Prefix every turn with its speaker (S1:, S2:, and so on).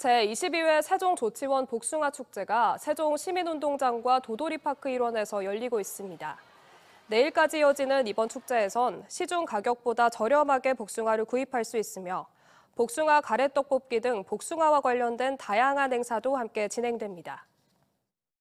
S1: 제22회 세종조치원 복숭아축제가 세종시민운동장과 도돌이파크 일원에서 열리고 있습니다. 내일까지 이어지는 이번 축제에선 시중 가격보다 저렴하게 복숭아를 구입할 수 있으며 복숭아 가래떡 뽑기 등 복숭아와 관련된 다양한 행사도 함께 진행됩니다.